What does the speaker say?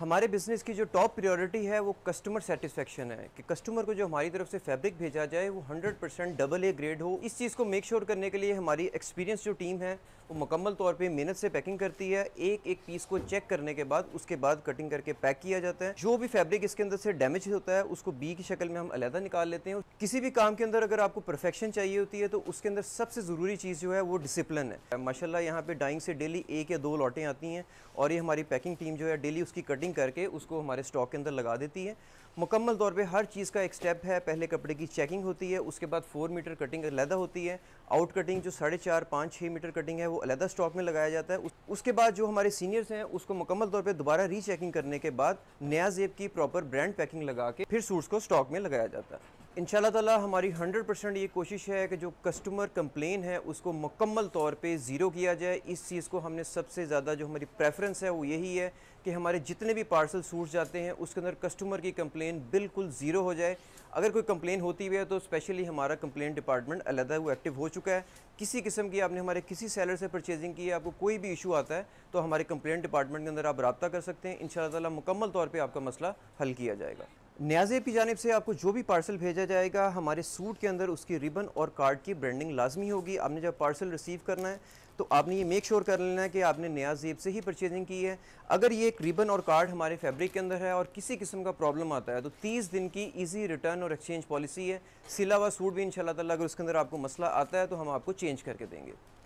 हमारे बिज़नेस की जो टॉप प्रायोरिटी है वो कस्टमर सेटिस्फेक्शन है कि कस्टमर को जो हमारी तरफ से फैब्रिक भेजा जाए वो 100 परसेंट डबल ए ग्रेड हो इस चीज़ को मेक श्योर sure करने के लिए हमारी एक्सपीरियंस जो टीम है वो मुकम्मल तौर पे मेहनत से पैकिंग करती है एक एक पीस को चेक करने के बाद उसके बाद कटिंग करके पैक किया जाता है जो भी फैब्रिक इसके अंदर से डैमेज होता है उसको बी की शक्ल में हम अलहदा निकाल लेते हैं किसी भी काम के अंदर अगर आपको परफेक्शन चाहिए होती है तो उसके अंदर सबसे ज़रूरी चीज़ जो है वो डिसिप्लिन है माशाला यहाँ पर डाइंग से डेली एक या दो लॉटें आती हैं और ये हमारी पैकिंग टीम जो है डेली उसकी कटिंग कटिंग करके उसको हमारे स्टॉक के अंदर लगा देती है मुकम्मल तौर पे हर चीज़ का एक स्टेप है पहले कपड़े की चेकिंग होती है उसके बाद फोर मीटर कटिंग अलहदा होती है आउट कटिंग जो साढ़े चार पाँच छः मीटर कटिंग है वो अलहदा स्टॉक में लगाया जाता है उसके बाद जो हमारे सीनियर्स हैं उसको मुकम्मल तौर पे दोबारा रीचेकिंग करने के बाद नया जेब की प्रॉपर ब्रांड पैकिंग लगा के फिर सूट्स को स्टॉक में लगाया जाता है इन तला हमारी 100 परसेंट ये कोशिश है कि जो कस्टमर कंप्लेन है उसको मुकम्मल तौर पे ज़ीरो किया जाए इस चीज़ को हमने सबसे ज़्यादा जो हमारी प्रेफरेंस है वो यही है कि हमारे जितने भी पार्सल सूट जाते हैं उसके अंदर कस्टमर की कंप्लेन बिल्कुल ज़ीरो हो जाए अगर कोई कंप्लेन होती हुई है तो स्पेशली हमारा कंप्लेंट डिपार्टमेंट अलहदा वो एक्टिव हो चुका है किसी किस्म की आपने हमारे किसी सेलर से परचेजिंग की है आपको कोई भी इशू आता है तो हमारे कंप्लेंट डिपार्टमेंट के अंदर आप रबता कर सकते हैं इन ताला मुकम्मल तौर पर आपका मसला हल किया जाएगा न्याजे की जानब से आपको जो भी पार्सल भेजा जाएगा हमारे सूट के अंदर उसकी रिबन और कार्ड की ब्रांडिंग लाजमी होगी आपने जब पार्सल रिसीव करना है तो आपने ये मेक श्योर कर लेना है कि आपने नया जेब से ही परचेजिंग की है अगर ये एक रिबन और कार्ड हमारे फैब्रिक के अंदर है और किसी किस्म का प्रॉब्लम आता है तो 30 दिन की इजी रिटर्न और एक्सचेंज पॉलिसी है सिला हुआ सूट भी इन शाला अगर उसके अंदर आपको मसला आता है तो हम आपको चेंज करके देंगे